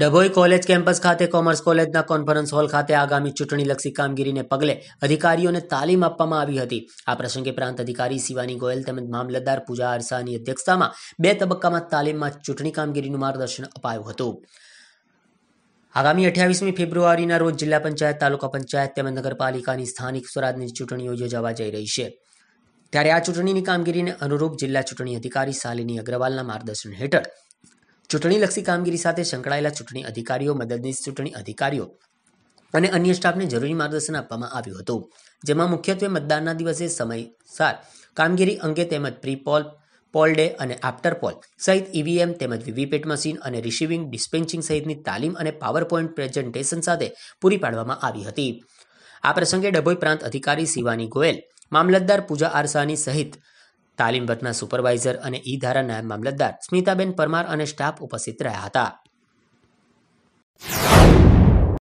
Dabhoi college campus ખાતે commerce કોલેજના conference hall ખાતે આગામી ચૂંટણીલક્ષી કામગીરીને પગલે અધિકારીઓને તાલીમ આપવામાં આવી હતી આ પ્રસંગે પ્રાંત અધિકારી શિવાની ગોયલ તેમજ મામલતદાર પૂજા અરસાની અધ્યક્ષતામાં બે તબક્કામાં તાલીમમાં ચૂંટણી કામગીરીનું માર્ગદર્શન અપાયું હતું આગામી અઠ્યાવીસમી ફેબ્રુઆરીના રોજ જિલ્લા પંચાયત તાલુકા પંચાયત તેમજ નગરપાલિકાની સ્થાનિક સ્વરાજની ચૂંટણીઓ યોજાવા જઈ રહી છે ત્યારે આ ચૂંટણીની કામગીરીને અનુરૂપ જિલ્લા ચૂંટણી અધિકારી શાલિની અગ્રવાલના માર્ગદર્શન હેઠળ ચૂંટણીલક્ષી કામગીરી સાથે સંકળાયેલા ચૂંટણી અધિકારીઓ મદદનીશ ચૂંટણી અધિકારીઓ અને અન્ય સ્ટાફને જરૂરી માર્ગદર્શન આપવામાં આવ્યું હતું જેમાં મુખ્યત્વે મતદાનના દિવસે સમયસાર કામગીરી અંગે તેમજ પ્રી પોલ પોલ ડે અને આફ્ટર પોલ સહિત ઈવીએમ e તેમજ વીવીપેટ મશીન અને રિસીવિંગ ડિસ્પેન્સિંગ સહિતની તાલીમ અને પાવર પોઈન્ટ પ્રેઝન્ટેશન સાથે પૂરી પાડવામાં આવી હતી આ પ્રસંગે ડભોઈ પ્રાંત અધિકારી શિવાની ગોયલ મામલતદાર પૂજા આરસાની સહિત તાલીમ વર્ગના સુપરવાઇઝર અને ઈ ધારાના મામલતદાર સ્મિતાબેન પરમાર અને સ્ટાફ ઉપસ્થિત રહ્યા હતા